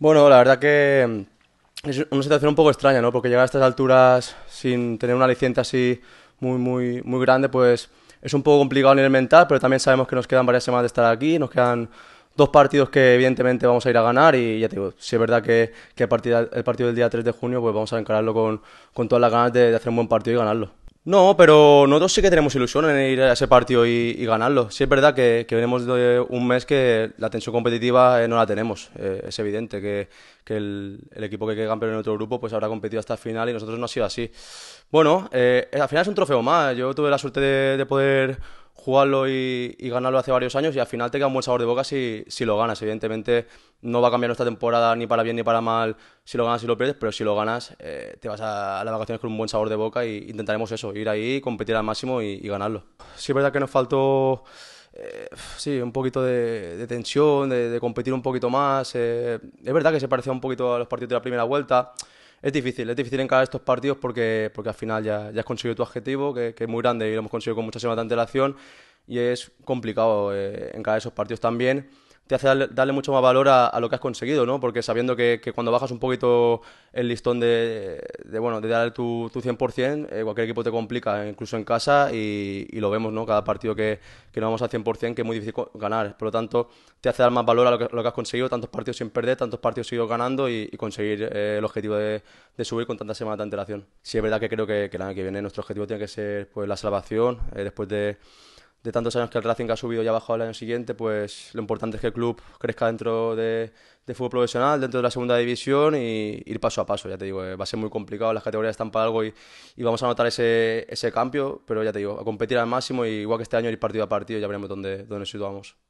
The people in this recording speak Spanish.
Bueno, la verdad que mm, es una situación un poco extraña, ¿no? Porque llegar a estas alturas sin tener una licencia así muy, muy, muy grande, pues es un poco complicado a nivel mental, pero también sabemos que nos quedan varias semanas de estar aquí, nos quedan dos partidos que evidentemente vamos a ir a ganar y ya te digo, si es verdad que, el partido del día 3 de junio, pues vamos a encararlo con, todas las ganas de hacer un buen partido y ganarlo. No, pero nosotros sí que tenemos ilusión en ir a ese partido y, ganarlo. Sí es verdad que, que, venimos de un mes que la tensión competitiva eh, no la tenemos. Eh, es evidente que, el, equipo que quede campeón en otro grupo pues habrá competido hasta el final y nosotros no ha sido así. Bueno, eh, al final es un trofeo más. Yo tuve la suerte de poder ...jugarlo y, ganarlo hace varios años y al final te queda un buen sabor de boca si, si lo ganas. Evidentemente no va a cambiar nuestra temporada ni para bien ni para mal si lo ganas y lo pierdes, pero si lo ganas eh, te vas a, las vacaciones con un buen sabor de boca y e intentaremos eso, ir ahí, competir al máximo y, ganarlo. Sí es verdad que nos faltó... Eh, sí, un poquito de, tensión, de, competir un poquito más. Eh, es verdad que se parecía un poquito a los partidos de la primera vuelta. Es difícil, es difícil en de estos partidos porque, al final ya, ya has conseguido tu objetivo, que, que, es muy grande y lo hemos conseguido con mucha de antelación, y es complicado eh, cada de esos partidos también te hace darle, mucho más valor a, lo que has conseguido, ¿no? Porque sabiendo que, cuando bajas un poquito el listón de, bueno, de dar tu, tu 100%, eh, cualquier equipo te complica, eh, incluso en casa, y, lo vemos, ¿no? Cada partido que, que, no vamos al 100%, que es muy difícil ganar. Por lo tanto, te hace dar más valor a lo que, has conseguido, tantos partidos sin perder, tantos partidos seguidos ganando y, conseguir eh, el objetivo de, subir con tanta semana de antelación. Sí, es verdad que creo que, el año que viene nuestro objetivo tiene que ser pues, la salvación, después de de tantos años que el Racing ha subido y ha bajado el año siguiente, pues lo importante es que el club crezca dentro de, fútbol profesional, dentro de la segunda división y ir paso a paso. Ya te digo, eh, va a ser muy complicado, las categorías están para algo y, vamos a notar ese, ese, cambio, pero ya te digo, a competir al máximo y igual que este año ir partido a partido ya veremos dónde, dónde nos situamos.